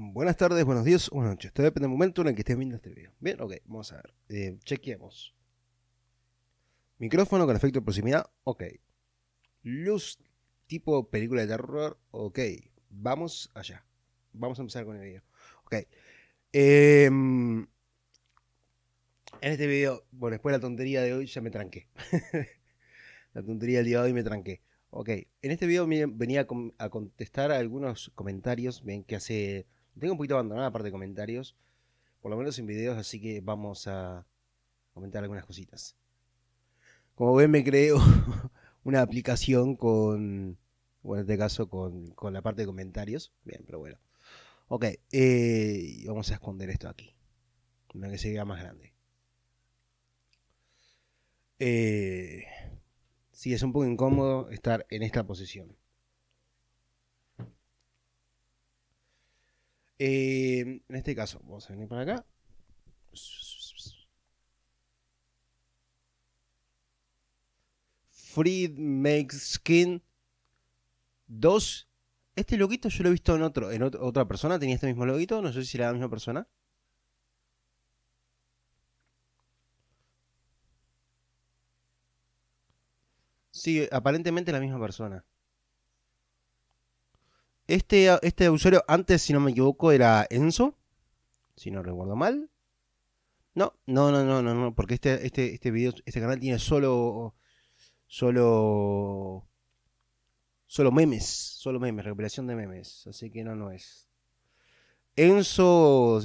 Buenas tardes, buenos días, buenas noches. Esto depende del momento en el que estés viendo este video. Bien, ok, vamos a ver. Eh, chequeemos. Micrófono con efecto de proximidad, ok. Luz tipo película de terror, ok. Vamos allá. Vamos a empezar con el video. Ok. Em, en este video, bueno, después de la tontería de hoy ya me tranqué. la tontería del día de hoy me tranqué. Ok, en este video venía a contestar algunos comentarios bien, que hace tengo un poquito abandonada la parte de comentarios, por lo menos en videos, así que vamos a comentar algunas cositas. Como ven, me creo una aplicación con, bueno, en este caso con, la parte de comentarios. Bien, pero bueno. Ok, eh, vamos a esconder esto aquí. Para que se vea más grande. Eh, sí, es un poco incómodo estar en esta posición. Eh, en este caso, vamos a venir para acá. Free Makes Skin 2. Este loguito yo lo he visto en otro, en otra persona, tenía este mismo loguito, no sé si era la misma persona. Sí, aparentemente la misma persona. Este, este, usuario, antes, si no me equivoco, era Enzo. Si no recuerdo mal. No, no, no, no, no, no porque este, este, este video, este canal tiene solo. Solo. Solo memes. Solo memes, recuperación de memes. Así que no, no es. Enzo.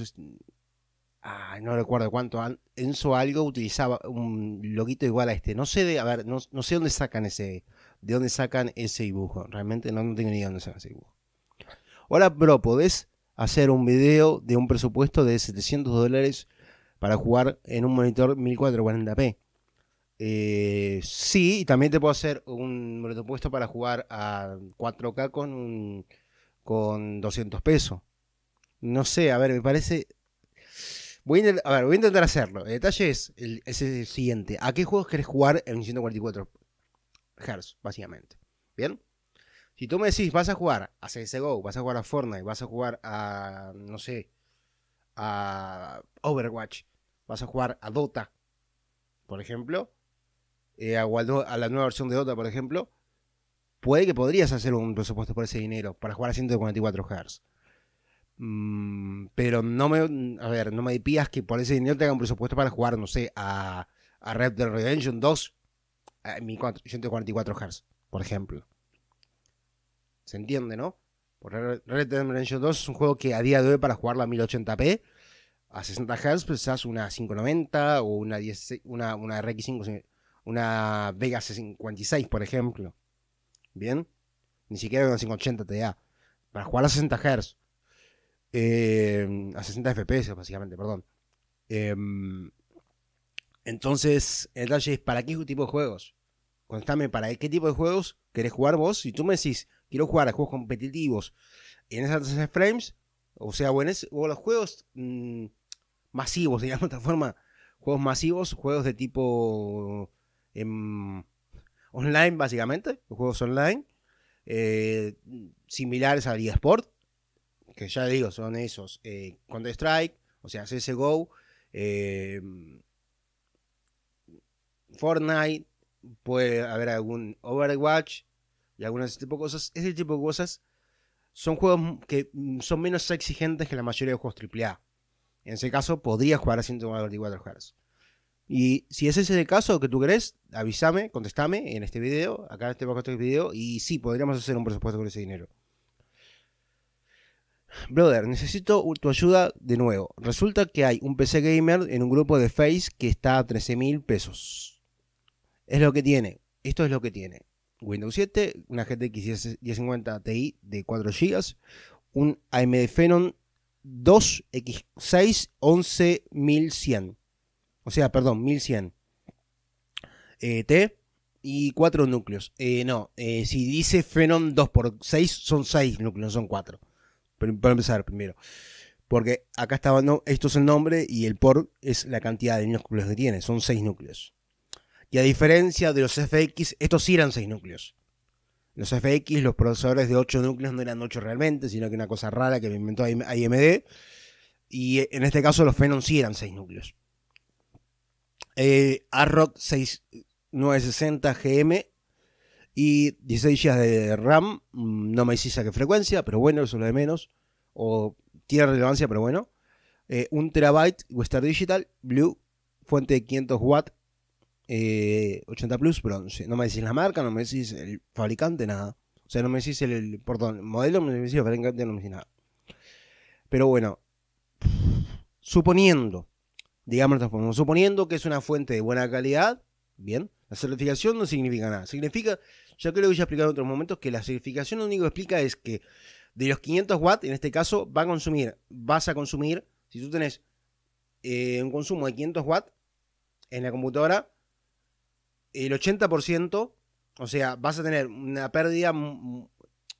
Ah, no recuerdo cuánto. Enzo algo utilizaba un loguito igual a este. No sé de. A ver, no, sé dónde sacan ese. De dónde sacan ese dibujo. Realmente no, tengo ni idea de dónde sacan ese dibujo. Hola, Bro, podés hacer un video de un presupuesto de 700 dólares para jugar en un monitor 1440p. Eh, sí, y también te puedo hacer un presupuesto para jugar a 4K con, un, con 200 pesos. No sé, a ver, me parece... Voy a, ver, voy a intentar hacerlo. El detalle es el, es el siguiente. ¿A qué juegos querés jugar en 144 Hz, básicamente? ¿Bien? Si tú me decís, vas a jugar a CSGO, vas a jugar a Fortnite, vas a jugar a, no sé, a Overwatch, vas a jugar a Dota, por ejemplo, eh, a, la nueva versión de Dota, por ejemplo, puede que podrías hacer un presupuesto por ese dinero para jugar a 144 Hz. Mm, pero no me, a ver, no me pidas que por ese dinero te haga un presupuesto para jugar, no sé, a, a Red Dead Redemption 2 a 144 Hz, por ejemplo. Se entiende, ¿no? Por Red Dead Redemption 2 es un juego que a día de hoy para jugar a 1080p, a 60 Hz, pues una 590 o una, una, RX5, una Vega C56, por ejemplo. ¿Bien? Ni siquiera una 580 te da. Para jugar a 60 Hz. Eh, a 60 FPS, básicamente, perdón. Em, entonces, el detalle es, ¿para qué tipo de juegos? Contame, ¿para qué tipo de juegos querés jugar vos? Y tú me decís, quiero jugar a juegos competitivos en esas frames, o sea, o, o los juegos mm, masivos, digamos de otra forma, juegos masivos, juegos de tipo em, online básicamente, juegos online, eh, similares al eSport, que ya digo, son esos, eh, Counter-Strike, o sea, CSGO, em, Fortnite, puede haber algún Overwatch, y algunas de ese tipo de cosas. Ese tipo de cosas son juegos que mm, son menos exigentes que la mayoría de juegos AAA. En ese caso, podrías jugar a 144 Hz. Y si ese es el caso que tú querés, avísame, contestame en este video, acá en este bajo este video, y sí, podríamos hacer un presupuesto con ese dinero. Brother, necesito tu ayuda de nuevo. Resulta que hay un PC gamer en un grupo de Face que está a 13 mil pesos. Es lo que tiene. Esto es lo que tiene. Windows 7, una GTX 1050 Ti de 4 GB, un AMD Phenom 2X6 11100. O sea, perdón, 1100. Eh, T y 4 núcleos. Eh, no, eh, si dice Phenom 2 por 6 son 6 núcleos, no son 4. para empezar primero. Porque acá estaba, esto es el nombre y el por es la cantidad de núcleos que tiene, son 6 núcleos. Y a diferencia de los FX, estos sí eran 6 núcleos. Los FX, los procesadores de 8 núcleos no eran 8 realmente, sino que una cosa rara que me inventó AMD. Y en este caso los Phenom sí eran 6 núcleos. Eh, 960 6960 GM y 16 GB de RAM. Mm, no me hiciste a qué frecuencia, pero bueno, eso es lo de menos. O tiene relevancia, pero bueno. Eh, un terabyte Western Digital Blue, fuente de 500 watts 80 eh, Plus bronce. No me decís la marca, no me decís el fabricante, nada. O sea, no me decís el, perdón, el modelo, no me decís el fabricante, no me decís nada. Pero bueno, suponiendo, digamos, suponiendo que es una fuente de buena calidad, bien, la certificación no significa nada. Significa, Yo creo que ya he explicado en otros momentos, que la certificación lo único que explica es que de los 500 watts, en este caso, va a consumir, vas a consumir, si tú tenés eh, un consumo de 500 watts en la computadora, el 80%, o sea, vas a tener una pérdida,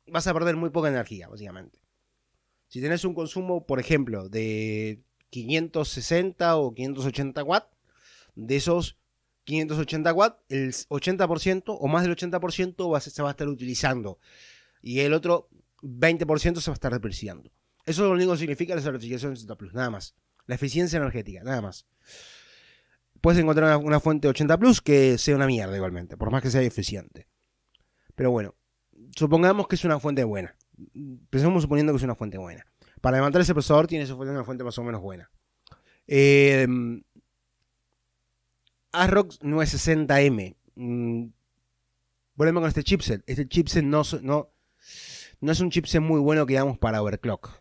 vas a perder muy poca energía, básicamente. Si tenés un consumo, por ejemplo, de 560 o 580 watts, de esos 580 watts, el 80% o más del 80% se va a estar utilizando y el otro 20% se va a estar depreciando. Eso es lo único que significa la certificación Z Plus, nada más. La eficiencia energética, nada más. Puedes encontrar una, fuente 80 Plus que sea una mierda igualmente, por más que sea eficiente. Pero bueno, supongamos que es una fuente buena. pensemos suponiendo que es una fuente buena. Para levantar ese procesador ser una fuente más o menos buena. Eh, em, 960 m mm, Volvemos con este chipset. Este chipset no, no, no es un chipset muy bueno que damos para overclock.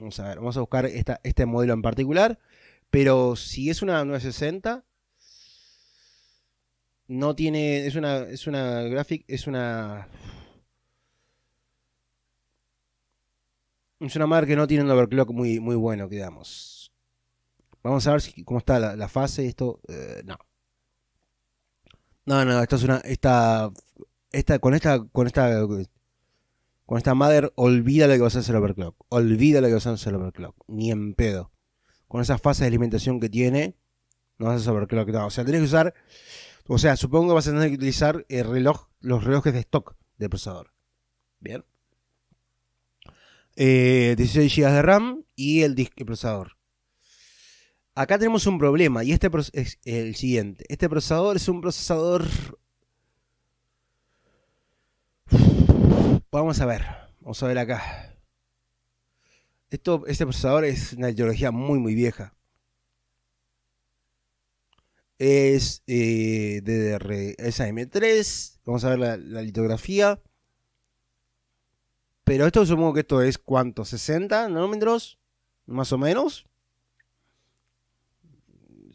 Vamos a ver, vamos a buscar este modelo en particular. Pero si es una 960, no tiene. Es una. Es una graphic. Es una. Es una madre que no tiene un overclock muy, muy bueno, quedamos digamos. Vamos a ver cómo está la, fase. Esto. Eh, no. No, no, esto es una. Esta. Esta. Con esta. Con esta. Con esta madre, olvida la que vas a hacer overclock. Olvida la que vas a hacer overclock. Ni en pedo. Con esa fase de alimentación que tiene. No vas hacer overclock. O sea, tenés que usar o sea, supongo que vas a tener que utilizar el reloj, los relojes de stock del procesador. Bien. 16 eh, GB de RAM y el, procesador. Acá tenemos un problema y este es el siguiente. Este procesador es un procesador... Vamos a ver, vamos a ver acá. Esto, este procesador es una ideología muy muy vieja es eh, ddr 3 Vamos a ver la, litografía. Pero esto supongo que esto es cuánto, 60 nanómetros, más o menos.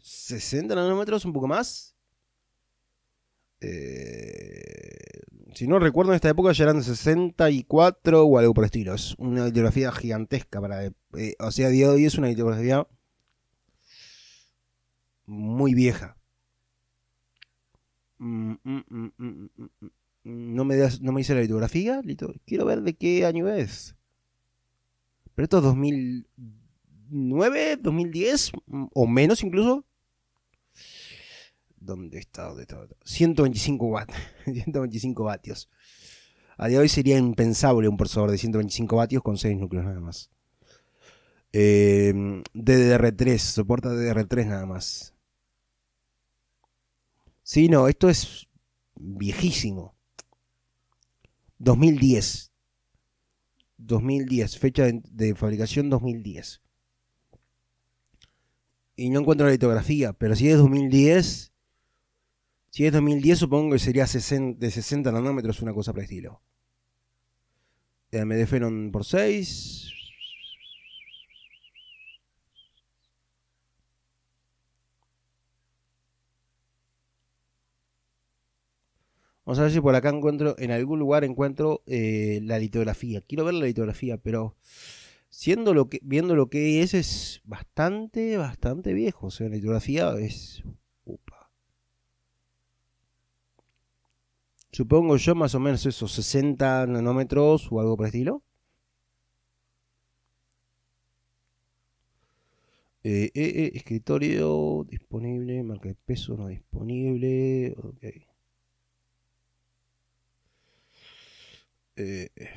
60 nanómetros, un poco más. Eh, si no recuerdo, en esta época ya eran 64 o algo por el estilo. una litografía gigantesca para... Eh, o sea, día de hoy es una litografía muy vieja. Mm, mm, mm, no me, das, no me hice la litografía, Lito. quiero ver de qué año es. Pero esto es 2009, 2010 o menos incluso. ¿Dónde está? ¿Dónde 125 watts. 125 vatios. A día de hoy sería impensable un procesador de 125 vatios con 6 núcleos nada más. Eh, DDR3, soporta DDR3 nada más. Sí, no, esto es viejísimo. 2010. 2010, fecha de, fabricación 2010. Y no encuentro la litografía, pero si es 2010, si es 2010 supongo que sería de 60 nanómetros, una cosa por el estilo. Me deferon por 6, Vamos a ver si por acá encuentro, en algún lugar encuentro eh, la litografía. Quiero ver la litografía, pero viendo lo que es, es bastante, bastante viejo. O sea, la litografía es... Supongo yo más o menos esos 60 nanómetros o algo por el estilo. Eh, eh, escritorio disponible, marca de peso no disponible. Okay. Eh, eh,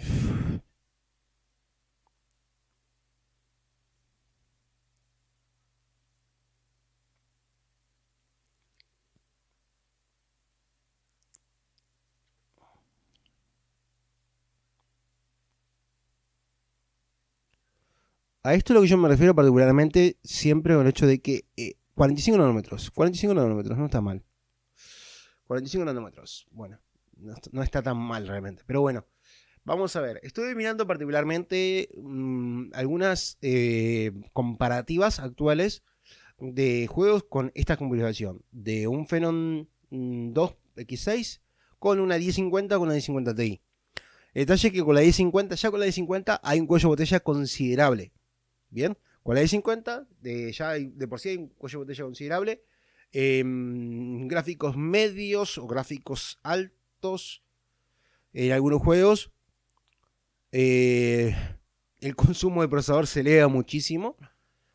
A esto es lo que yo me refiero particularmente siempre con el hecho de que 45 eh, nanómetros, 45 nanómetros, no está mal. 45 nanómetros, bueno no, está tan mal realmente. Pero bueno, vamos a ver. Estoy mirando particularmente mm, algunas eh, comparativas actuales de juegos con esta configuración. De un Phenom 2X6 mm, con una 1050 con una 1050 Ti. El detalle que con la 1050, ya con la 1050 hay un cuello de botella considerable. Bien, con la 1050 de, ya de por sí hay un cuello de botella considerable. Em, gráficos medios o gráficos altos en algunos juegos. Eh, el consumo de procesador se eleva muchísimo.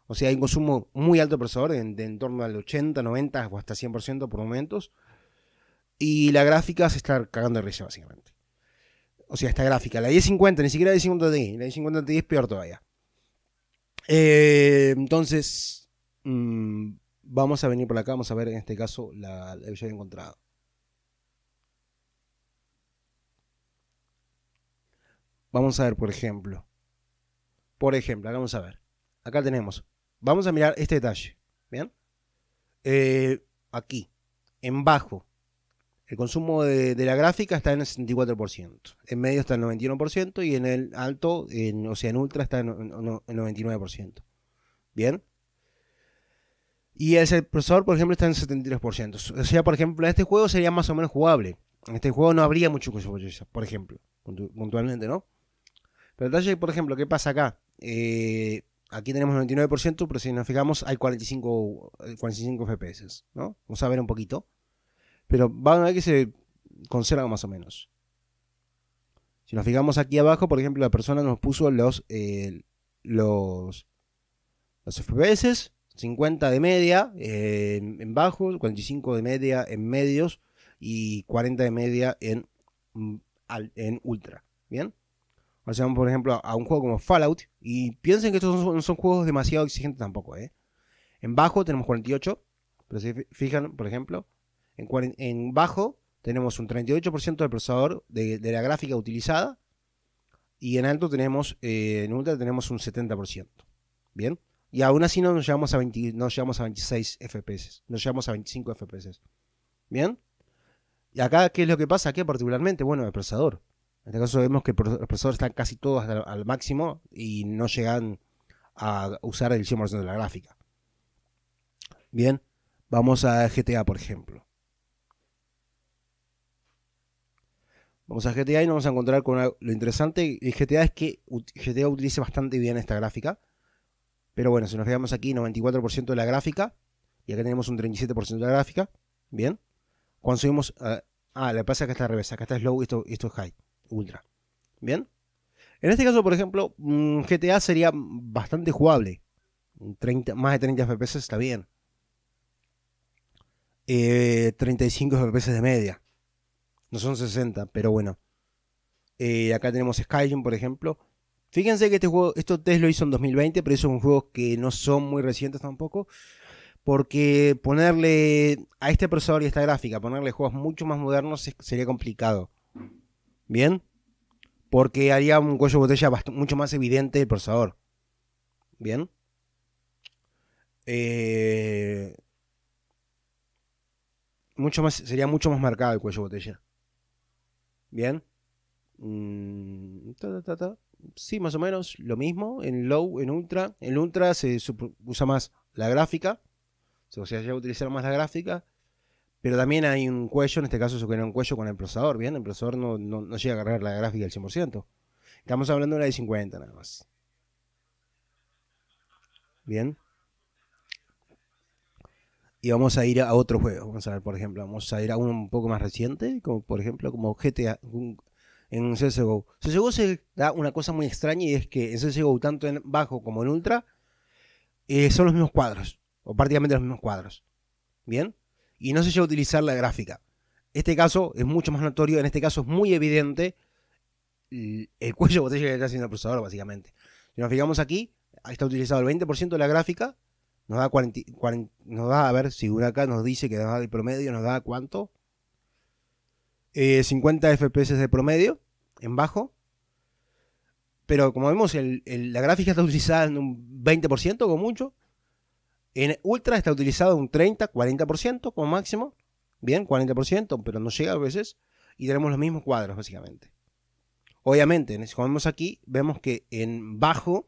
O sea, hay un consumo muy alto de procesador, de, en torno al 80, 90 o hasta 100% por momentos. Y la gráfica se está cagando de risa, básicamente. O sea, esta gráfica, la 1050, ni siquiera la 1050 Ti, la 1050 Ti es peor todavía. Eh, entonces, mm, vamos a venir por acá, vamos a ver en este caso la, la que he encontrado. Vamos a ver, por ejemplo. Por ejemplo, acá vamos a ver. Acá tenemos. Vamos a mirar este detalle. ¿Bien? Eh, aquí, en bajo, el consumo de, la gráfica está en el 64%. En medio está el 91% y en el alto, o sea, en ultra está en el 99%. ¿Bien? Y el procesador, por ejemplo, está en 73%. O sea, por ejemplo, en este juego sería más o menos jugable. En este juego no habría mucho que por ejemplo, puntualmente, ¿no? Pero el detalle, por ejemplo, ¿qué pasa acá? Eh, aquí tenemos 99%, pero si nos fijamos hay 45, 45 FPS, ¿no? Vamos a ver un poquito. Pero van a ver que se conserva más o menos. Si nos fijamos aquí abajo, por ejemplo, la persona nos puso los, eh, los, los FPS, 50 de media en bajos, 45 de media en medios y 40 de media en, mm, en ultra. ¿Bien? llevamos, por ejemplo, a un juego como Fallout y piensen que estos no son, juegos demasiado exigentes tampoco. ¿eh? En bajo tenemos 48, pero si fijan, por ejemplo, en, bajo tenemos un 38% del procesador de, la gráfica utilizada y en alto tenemos, eh, en ultra tenemos un 70%. ¿Bien? Y aún así no nos llevamos a, no llegamos a 26 FPS, nos llevamos a 25 FPS. ¿Bien? Y acá, ¿qué es lo que pasa? ¿Qué particularmente? Bueno, el procesador. En este caso vemos que los procesadores están casi todos al, máximo y no llegan a usar el 100% de la gráfica. Bien, vamos a GTA, por ejemplo. Vamos a GTA y nos vamos a encontrar con lo interesante el GTA es que GTA utiliza bastante bien esta gráfica. Pero bueno, si nos fijamos aquí, 94% de la gráfica. Y acá tenemos un 37% de la gráfica. Bien. Cuando subimos. ah, le pasa que está al revés. Acá está slow y esto es high. Ultra. ¿Bien? En este caso, por ejemplo, mm, GTA sería bastante jugable. 30, más de 30 FPS está bien. 35 eh, FPS de media. No son 60, pero bueno. Eh, acá tenemos Skyrim, por ejemplo. Fíjense que este juego, esto test lo hizo en 2020, pero son juegos que no son muy recientes tampoco. Porque ponerle a este procesador y a esta gráfica, ponerle juegos mucho más modernos sería complicado. ¿Bien? Porque haría un cuello de botella mucho más evidente el procesador. ¿Bien? Eh, mucho más, sería mucho más marcado el cuello de botella. ¿Bien? Mm, sí, más o menos lo mismo. En low, en ultra. En ultra se usa más la gráfica. se utilizar más la gráfica. Pero también hay un cuello, en este caso se un cuello con el procesador, ¿bien? El procesador no, no, llega a cargar la gráfica al 100%. Estamos hablando de una de 50 nada más. ¿Bien? Y vamos a ir a otro juego. Vamos a ver, por ejemplo, vamos a ir a uno un poco más reciente, como por ejemplo, como GTA en CSGO. CSGO se da una cosa muy extraña y es que en CSGO, tanto en bajo como en ultra, eh, son los mismos cuadros, o prácticamente los mismos cuadros. ¿Bien? y no se llega a utilizar la gráfica. Este caso es mucho más notorio, en este caso es muy evidente el cuello de botella que está haciendo el procesador, básicamente. Si nos fijamos aquí, está utilizado el 20% de la gráfica, nos da, 40, nos da, a ver, si una acá nos dice que nos da el promedio, nos da cuánto. 50 eh, FPS de promedio, en bajo. Pero como vemos, la gráfica está utilizada en un 20% con mucho. En ultra está utilizado un 30, 40% como máximo. Bien, 40%, pero no llega a veces. Y tenemos los mismos cuadros, básicamente. Obviamente, si vemos aquí, vemos que en bajo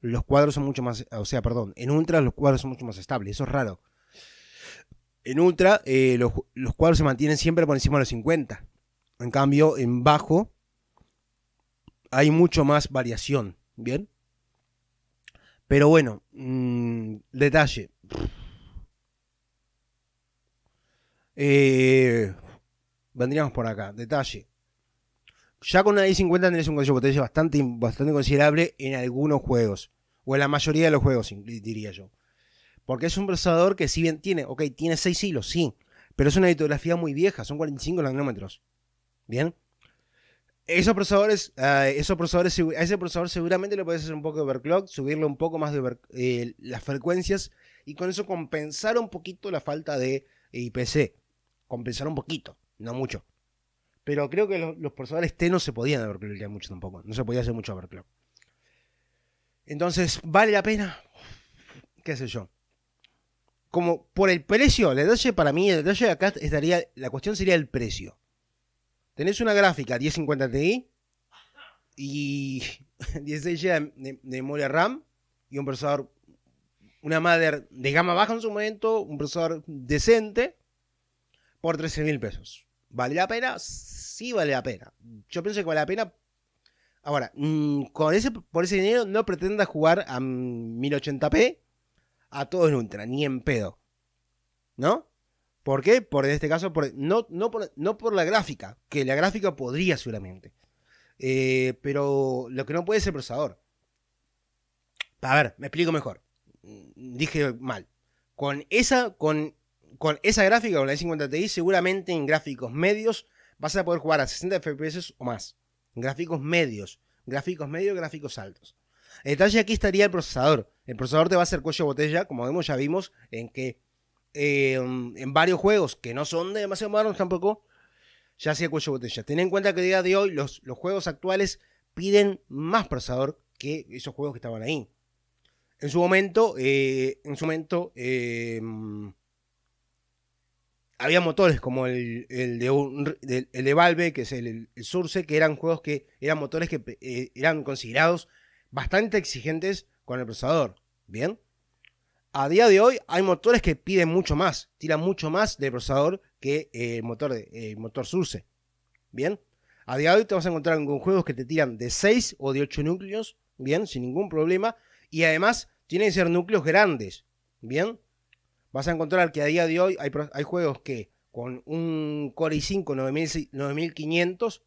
los cuadros son mucho más. O sea, perdón, en ultra los cuadros son mucho más estables. Eso es raro. En ultra, eh, los, los cuadros se mantienen siempre por encima de los 50. En cambio, en bajo hay mucho más variación. Bien. Pero bueno, mm, detalle. Eh, vendríamos por acá, detalle. Ya con una d 50 tenés un cuello de bastante, bastante considerable en algunos juegos. O en la mayoría de los juegos, diría yo. Porque es un procesador que si bien tiene, ok, tiene 6 hilos, sí. Pero es una litografía muy vieja, son 45 nanómetros. Bien. Esos procesadores, eh, a ese procesador seguramente le puedes hacer un poco de overclock, subirle un poco más de eh, las frecuencias y con eso compensar un poquito la falta de eh, IPC. Compensar un poquito, no mucho. Pero creo que los, procesadores T no se podían overclockear mucho tampoco, no se podía hacer mucho overclock. Entonces, ¿vale la pena? ¿Qué sé yo? Como por el precio, el detalle para mí, el detalle acá estaría, la cuestión sería el precio. Tenés una gráfica 1050 Ti y 16 GB de, memoria RAM y un procesador, una madre de gama baja en su momento, un procesador decente por 13 mil pesos. ¿Vale la pena? Sí vale la pena. Yo pienso que vale la pena. Ahora, mm, con ese, por ese dinero no pretendas jugar a 1080p a todo en ultra, ni en pedo. ¿No? ¿Por qué? Por en este caso, por, no, no, por, la gráfica, que la gráfica podría seguramente. Eh, pero lo que no puede ser el procesador. A ver, me explico mejor. Mm, dije mal. Con esa, con, con esa gráfica, con la i 50 Ti, seguramente en gráficos medios vas a poder jugar a 60 FPS o más. gráficos medios. Gráficos medios, gráficos altos. El detalle aquí estaría el procesador. El procesador te va a hacer cuello de botella, como vemos, ya vimos en que en varios juegos que no son de demasiado modernos tampoco, ya sea cuello botella. Ten en cuenta que a día de hoy los, los juegos actuales piden más procesador que esos juegos que estaban ahí. En su momento, eh, en su momento, em, había motores como el, el, de de, Valve, que es el, Surce, que eran juegos que eran motores que eh, eran considerados bastante exigentes con el procesador. Bien. A día de hoy hay motores que piden mucho más, tiran mucho más de procesador que el eh, motor, de, eh, motor Surce. Bien, a día de hoy te vas a encontrar con juegos que te tiran de 6 o de 8 núcleos, bien, sin ningún problema. Y además tienen que ser núcleos grandes, bien. Vas a encontrar que a día de hoy hay, juegos que con un Core i5 9500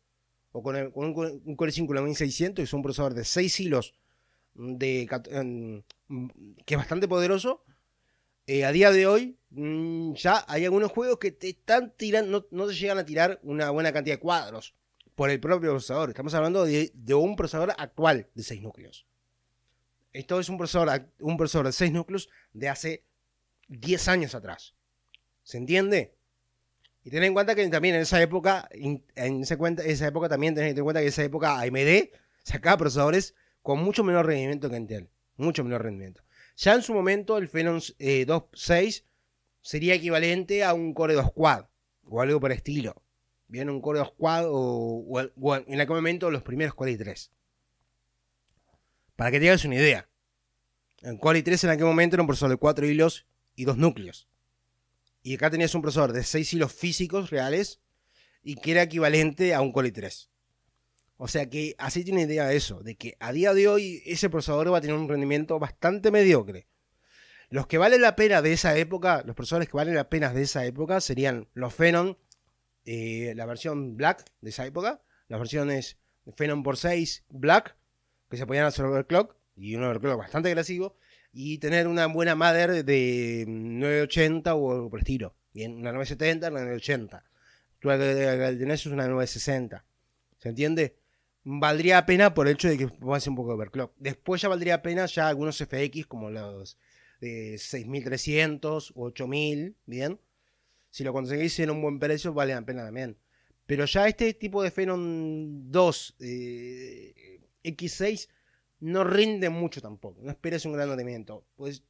o con, un, Core i5 9600, que es un procesador de 6 hilos que es bastante poderoso. Eh, a día de hoy mm, ya hay algunos juegos que te están tirando, no, te llegan a tirar una buena cantidad de cuadros por el propio procesador. Estamos hablando de, un procesador actual de 6 núcleos. Esto es un procesador, un procesador de 6 núcleos de hace 10 años atrás. ¿Se entiende? Y ten en cuenta que también en esa época, en esa, cuenta, esa época también ten en cuenta que en esa época AMD sacaba procesadores con mucho menor rendimiento que Intel, Mucho menor rendimiento. Ya en su momento el Phenom 2.6 eh, sería equivalente a un Core 2 Quad o algo por estilo. Bien, un Core 2 Quad o, en aquel momento los primeros Core i3. Para que te hagas una idea. El Core i3 en aquel momento era un procesador de 4 hilos y 2 núcleos. Y acá tenías un procesador de 6 hilos físicos reales y que era equivalente a un Core i3. O sea que así tiene idea de eso, de que a día de hoy ese procesador va a tener un rendimiento bastante mediocre. Los que valen la pena de esa época, los procesadores que valen la pena de esa época serían los Phenom, eh, la versión Black de esa época, las versiones Phenom por 6 Black, que se podían hacer overclock, y un overclock bastante agresivo, y tener una buena madre de 980 mm, o algo por el estilo. Bien, una 970, una 980. Tú que tenés es una 960. ¿Se entiende? valdría la pena por el hecho de que ser un poco de overclock. Después ya valdría la pena ya algunos FX como los de 6300 o 8000, ¿bien? Si lo conseguís en un buen precio, vale la pena también. Pero ya este tipo de Phenom 2 eh, X6 no rinde mucho tampoco. No esperes un gran rendimiento. Pues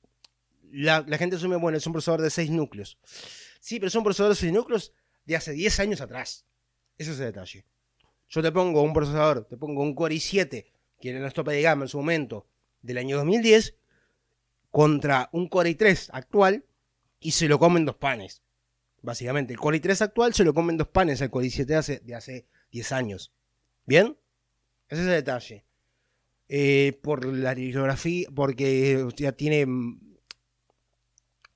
la, la, gente asume, bueno, es un procesador de 6 núcleos. Sí, pero es un procesador de 6 núcleos de hace 10 años atrás. Ese es el detalle. Yo te pongo un procesador, te pongo un Core i7, que era nuestro tope de gama en su momento, del año 2010, contra un Core i3 actual, y se lo comen dos panes. Básicamente, el Core i3 actual se lo comen dos panes al Core i7 de hace, de hace 10 años. ¿Bien? Ese es el detalle. Eh, por la bibliografía, porque ya tiene. Mm,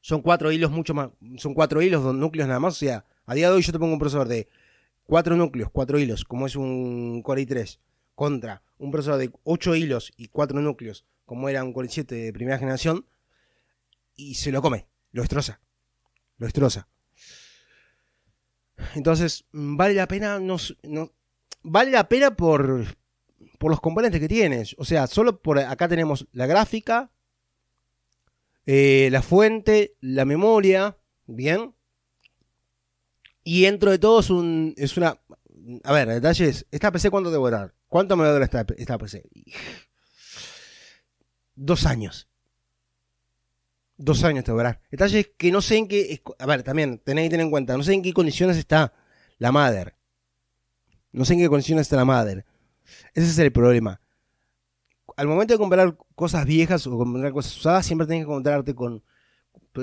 son cuatro hilos mucho más. Son cuatro hilos, dos núcleos nada más. O sea, a día de hoy yo te pongo un procesador de Cuatro núcleos, cuatro hilos, como es un Core i3, contra un procesador de ocho hilos y cuatro núcleos, como era un Core i7 de primera generación, y se lo come, lo destroza, lo destroza. Entonces, vale la pena, no, no, vale la pena por, por los componentes que tienes. O sea, solo por acá tenemos la gráfica, eh, la fuente, la memoria, bien, y dentro de todo es, un, es una... A ver, detalles. ¿Esta PC cuánto te va a dar? ¿Cuánto me va a esta, PC? Dos años. Dos años te voy a dar. Detalles que no sé en qué... A ver, también, tenéis que tener en cuenta. No sé en qué condiciones está la madre. No sé en qué condiciones está la madre. Ese es el problema. Al momento de comprar cosas viejas o comprar cosas usadas, siempre tienes que encontrarte con.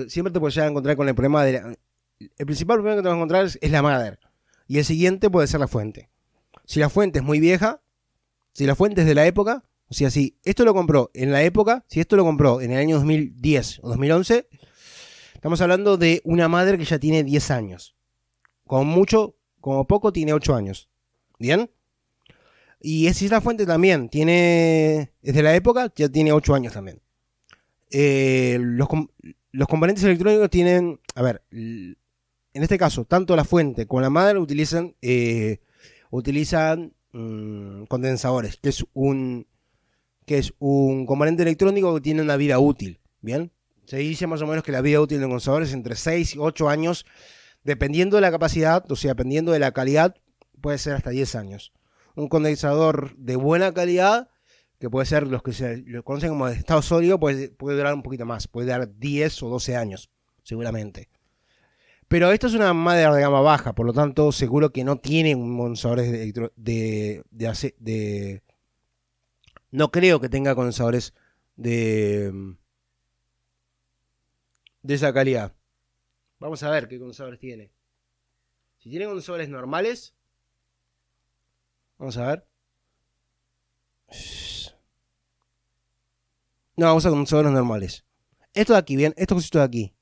Siempre te puedes a encontrar con el problema de el principal problema que te vas a encontrar es, la madre. Y el siguiente puede ser la fuente. Si la fuente es muy vieja, si la fuente es de la época, o sea, si esto lo compró en la época, si esto lo compró en el año 2010 o 2011, estamos hablando de una madre que ya tiene 10 años. Como mucho, como poco, tiene 8 años. ¿Bien? Y si es la fuente también. Tiene, es de la época, ya tiene 8 años también. Eh, los, los componentes electrónicos tienen, a ver, en este caso, tanto la fuente como la madre utilizan, eh, utilizan mm, condensadores, que es, un, que es un componente electrónico que tiene una vida útil. Bien, se dice más o menos que la vida útil de un condensador es entre 6 y 8 años, dependiendo de la capacidad, o sea, dependiendo de la calidad, puede ser hasta 10 años. Un condensador de buena calidad, que puede ser los que se lo conocen como de estado sólido, puede, puede durar un poquito más, puede durar 10 o 12 años, seguramente. Pero esto es una madera de gama baja, por lo tanto, seguro que no tiene condensadores de, de, de, No creo que tenga condensadores de. de esa calidad. Vamos a ver qué condensadores tiene. Si tiene condensadores normales. Vamos a ver. No, vamos a condensadores normales. Esto de aquí, bien, Esto cosito de aquí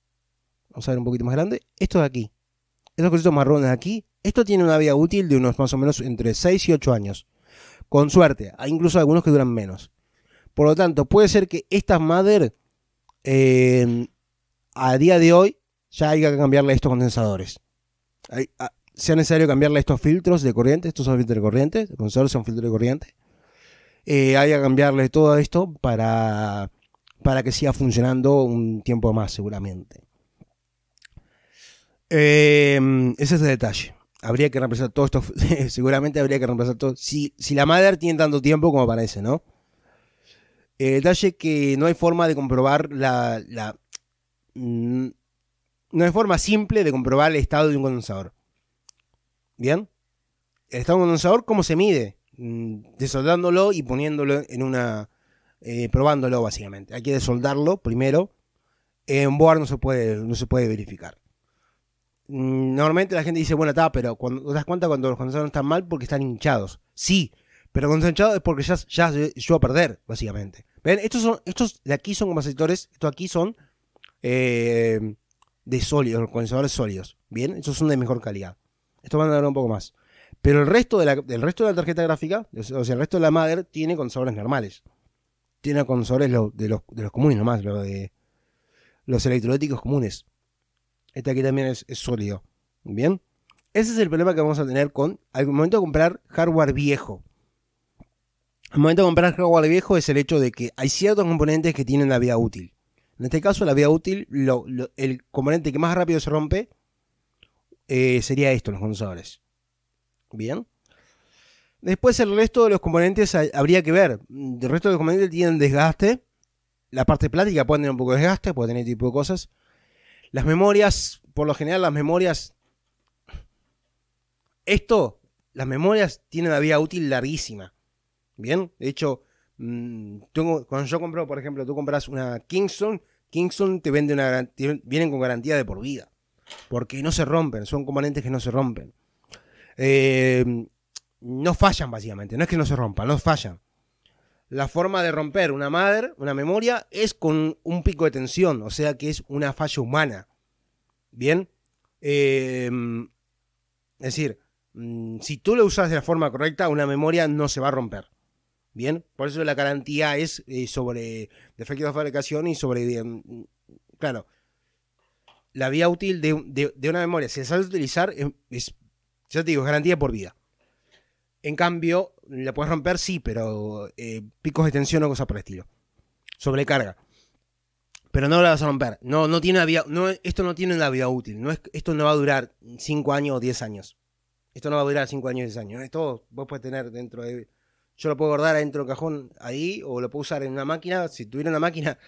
vamos a ver un poquito más grande, esto de aquí, estos cositos marrones de aquí, esto tiene una vida útil de unos más o menos entre 6 y 8 años. Con suerte, hay incluso algunos que duran menos. Por lo tanto, puede ser que estas madre, eh, a día de hoy ya haya que cambiarle estos condensadores. Ah, sea necesario cambiarle estos filtros de corriente, estos son filtros de corriente, el condensador son filtros de corriente. Eh, hay que cambiarle todo esto para, para que siga funcionando un tiempo más seguramente. Em, ese es el detalle. Habría que reemplazar todo esto. seguramente habría que reemplazar todo. Si, si la madre tiene tanto tiempo como parece, ¿no? El detalle que no hay forma de comprobar la. la mm, no hay forma simple de comprobar el estado de un condensador. ¿Bien? El estado de un condensador, ¿cómo se mide? Mm, desoldándolo y poniéndolo en una. Eh, probándolo, básicamente. Hay que desoldarlo primero. En Board no se puede, no se puede verificar. Mm, normalmente la gente dice, bueno, está, pero cuando, te das cuenta cuando los condensadores están mal porque están hinchados. Sí, pero cuando están hinchados es porque ya, ya yo a perder, básicamente. ¿Ven? Estos, son, estos de aquí son como sectores, estos aquí son eh, de sólidos, condensadores sólidos. Bien, estos son de mejor calidad. Esto van a durar un poco más. Pero el resto de la, resto de la tarjeta gráfica, o sea, el resto de la madre, tiene condensadores normales. Tiene condensadores de, los, comunes nomás, de, los electrolíticos comunes. Este aquí también es, sólido. Bien. Ese es el problema que vamos a tener con al momento de comprar hardware viejo. Al momento de comprar hardware viejo es el hecho de que hay ciertos componentes que tienen la vida útil. En este caso, la vida útil, el componente que más rápido se rompe eh, sería esto, los condensadores. Bien. Después el resto de los componentes habría que ver. El resto de los componentes tienen desgaste. La parte plástica puede tener un poco de desgaste, puede tener este tipo de cosas. Las memorias, por lo general, las memorias. Esto, las memorias tienen una vida útil larguísima. Bien, de hecho, mm, cuando yo compro, por ejemplo, tú compras una Kingston, Kingston te vende una vienen con garantía de por vida. Porque no se rompen, son componentes que no se rompen. Eh, no fallan, básicamente. No es que no se rompan, no fallan la forma de romper una madre, una memoria, es con un pico de tensión, o sea que es una falla humana. Bien. Em, es decir, mm, si tú lo usas de la forma correcta, una memoria no se va a romper. Bien. Por eso la garantía es eh, sobre defectos de fabricación y sobre. Em, claro. La vida útil de, una memoria, si la sabes utilizar, em, es, ya te digo, garantía por vida. En cambio, la puedes romper, sí, pero eh, picos de tensión o cosas por el estilo. Sobrecarga. Pero no la vas a romper. No, no tiene no, esto no tiene una vida útil. No es, esto no va a durar 5 años o 10 años. Esto no va a durar 5 años o 10 años. Esto vos puedes tener dentro de. Yo lo puedo guardar dentro del cajón ahí o lo puedo usar en una máquina. Si tuviera una máquina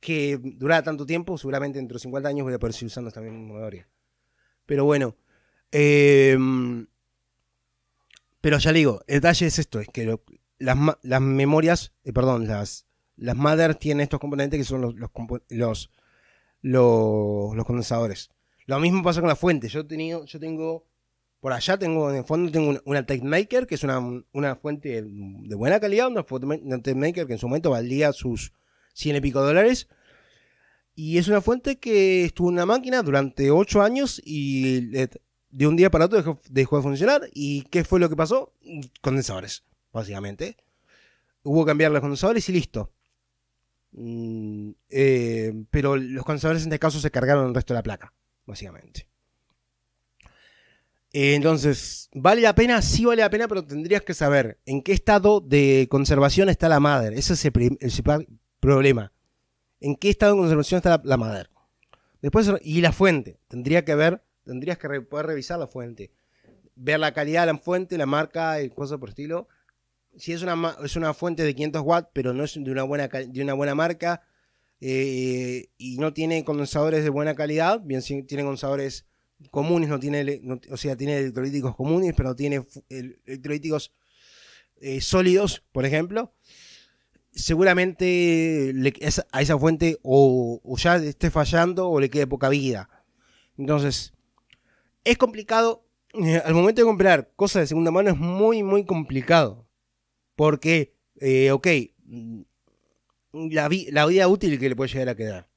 que durara tanto tiempo, seguramente dentro de 50 años voy a poder seguir usando esta misma memoria. Pero bueno. Eh, pero ya le digo, el detalle es esto, es que las, memorias, eh, perdón, las, las mother tienen estos componentes que son los, los, los, condensadores. Lo mismo pasa con la fuente. Yo, he tenido, yo tengo, por allá tengo, en el fondo tengo una, una que es una, fuente de buena calidad, una, una que en su momento valía sus 100 y pico dólares. Y es una fuente que estuvo en una máquina durante 8 años y de un día para otro dejó, de funcionar. ¿Y qué fue lo que pasó? Condensadores, básicamente. Hubo que cambiar los condensadores y listo. Mm, eh, pero los condensadores en este caso se cargaron el resto de la placa, básicamente. Eh, entonces, ¿vale la pena? Sí vale la pena, pero tendrías que saber en qué estado de conservación está la madre. Ese es el, principal problema. ¿En qué estado de conservación está la, la madre? Después, y la fuente. Tendría que ver tendrías que poder revisar la fuente, ver la calidad de la fuente, la marca y cosas por estilo. Si es una, es una fuente de 500 watts, pero no es de una buena, de una buena marca eh, y no tiene condensadores de buena calidad, bien si tiene condensadores comunes, no tiene, o sea, tiene electrolíticos comunes, pero no tiene electrolíticos eh, sólidos, por ejemplo, seguramente a esa fuente o, o, ya esté fallando o le quede poca vida. Entonces, es complicado. Eh, al momento de comprar cosas de segunda mano es muy, muy complicado. Porque, eh, ok, mm, la, vida útil que le puede llegar a quedar.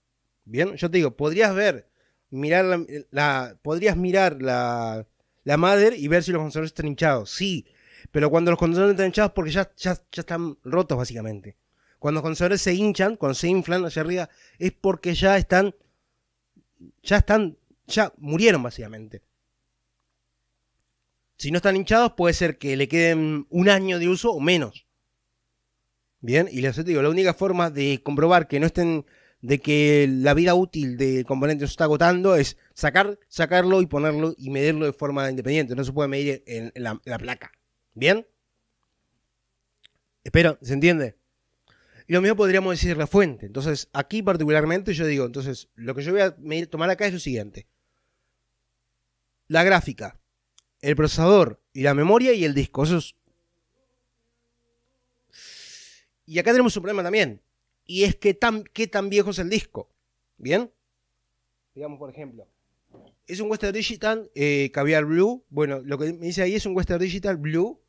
Bien, yo te digo, podrías ver, mirar la, podrías mirar la, la madre y ver si los conservadores están hinchados. Sí, pero cuando los conservadores están hinchados porque ya, ya, están rotos básicamente. Cuando los conservadores se hinchan, cuando se inflan hacia arriba, es porque ya están, ya están, ya murieron básicamente si no están hinchados, puede ser que le queden un año de uso o menos. Bien, y les digo, la única forma de comprobar que no estén, de que la vida útil del componente se está agotando es sacar, sacarlo y ponerlo y medirlo de forma independiente. No se puede medir en la, placa. Bien, espero, ¿se entiende? Y lo mismo podríamos decir la fuente. Entonces, aquí particularmente yo digo, entonces, lo que yo voy a tomar acá es lo siguiente. La gráfica el procesador y la memoria y el disco. Y acá tenemos un problema también. Y es que tan, qué tan viejo es el disco. ¿Bien? Digamos, por ejemplo. Es un Western Digital eh, Caviar Blue. Bueno, lo que me dice ahí es un Western Digital Blue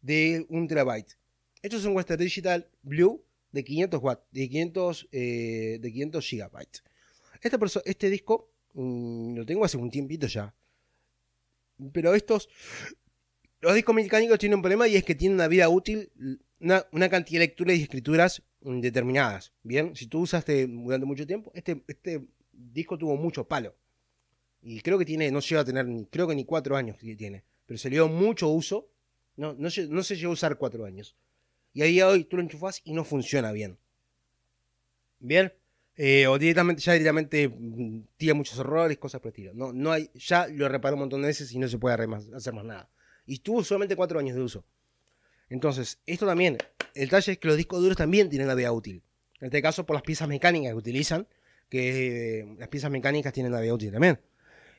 de un terabyte. Esto es un Western Digital Blue de 500 watts, de 500, eh, de 500 gigabytes. Este, este disco mm, lo tengo hace un tiempito ya. Pero estos. Los discos mecánicos tienen un problema y es que tienen una vida útil, una, cantidad de lecturas y escrituras determinadas. Bien, si tú usaste durante mucho tiempo, este, este disco tuvo mucho palo. Y creo que tiene, no llega a tener, ni, creo que ni cuatro años que tiene. Pero se le dio mucho uso. No, se llegó a usar cuatro años. Y ahí hoy tú lo enchufas y no funciona bien. Bien. Eh, o directamente, ya directamente mm, tiene muchos errores, cosas por el estilo. No, no hay, ya lo reparó un montón de veces y no se puede hacer más nada. Y tuvo solamente cuatro años de uso. Entonces, esto también, el detalle es que los discos duros también tienen la vida útil. En este caso, por las piezas mecánicas que utilizan, que eh, las piezas mecánicas tienen la vida útil también.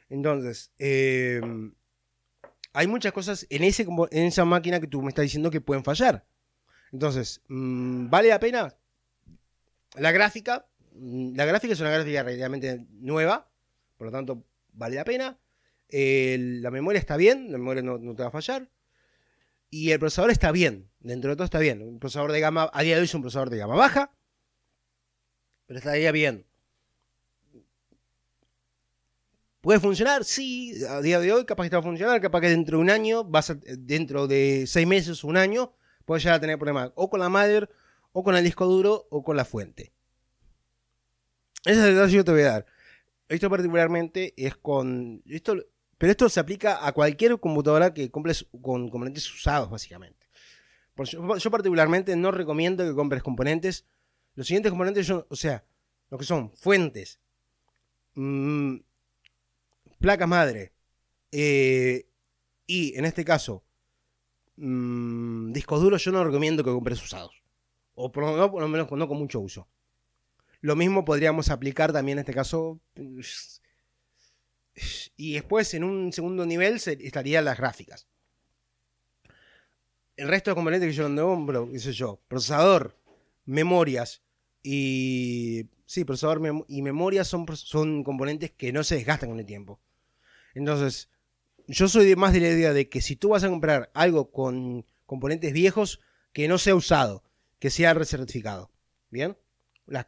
Entonces, eh, hay muchas cosas en, ese, en esa máquina que tú me estás diciendo que pueden fallar. Entonces, mm, ¿vale la pena? La gráfica Mm, la gráfica es una gráfica relativamente nueva, por lo tanto vale la pena. la memoria está bien, la memoria no, te va a fallar. Y el procesador está bien, dentro de todo está bien. Un procesador de gama, a día de hoy es un procesador de gama baja, pero está bien. ¿Puede funcionar? Sí, a día de hoy capaz que a funcionar, capaz que dentro de un año, dentro de seis meses, un año, puedes llegar a tener problemas o con la madre, o con el disco duro, o con la fuente. Ese es el que yo te voy a dar. Esto particularmente es con... Esto, pero esto se aplica a cualquier computadora que compres con componentes usados, básicamente. yo, particularmente no recomiendo que compres componentes. Los siguientes componentes, o sea, lo que son fuentes, placa mm, placas madre, eh, y en este caso, mm, discos duros, yo no recomiendo que compres usados. O por lo, menos no con mucho uso. Lo mismo podríamos aplicar también en este caso. Y después, en un segundo nivel, estarían las gráficas. El resto de componentes que yo debo, qué sé yo, procesador, memorias y. Sí, procesador y memoria son, son componentes que no se desgastan con el tiempo. Entonces, yo soy más de la idea de que si tú vas a comprar algo con componentes viejos, que no sea usado, que sea recertificado. ¿Bien? Las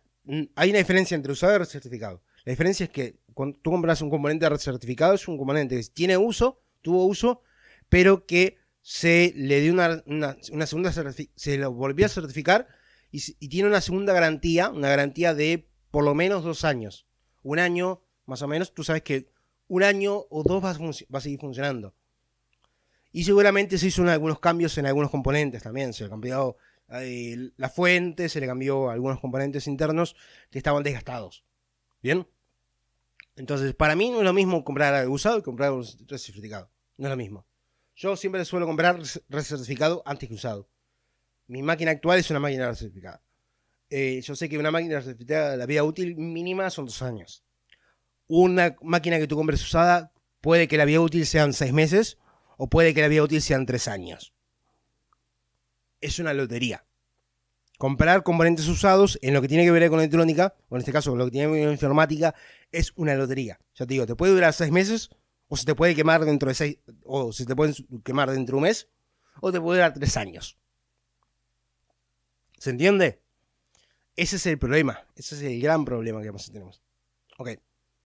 hay una diferencia entre usado y recertificado. La diferencia es que cuando tú compras un componente recertificado, es un componente que tiene uso, tuvo uso, pero que se le dio una, una, segunda se lo volvió a certificar y, tiene una segunda garantía, una garantía de por lo menos dos años. Un año, más o menos, tú sabes que un año o dos va a, seguir funcionando. Y seguramente se hizo algunos cambios en algunos componentes también. Se ha cambiado eh, la fuente, se le cambió algunos componentes internos que estaban desgastados. ¿Bien? Entonces, para mí no es lo mismo comprar algo usado que comprar un recertificado. No es lo mismo. Yo siempre suelo comprar recertificado antes que usado. Mi máquina actual es una máquina recertificada. Eh, yo sé que una máquina recertificada, la vida útil mínima son dos años. Una máquina que tú compres usada, puede que la vida útil sean seis meses o puede que la vida útil sean tres años es una lotería. Comprar componentes usados en lo que tiene que ver con electrónica, o en este caso lo que tiene que ver con informática, es una lotería. Ya te digo, te puede durar seis meses, o se te puede quemar dentro de seis, o se te puede quemar dentro de un mes, o te puede durar tres años. ¿Se entiende? Ese es el problema, ese es el gran problema que tenemos. Ok.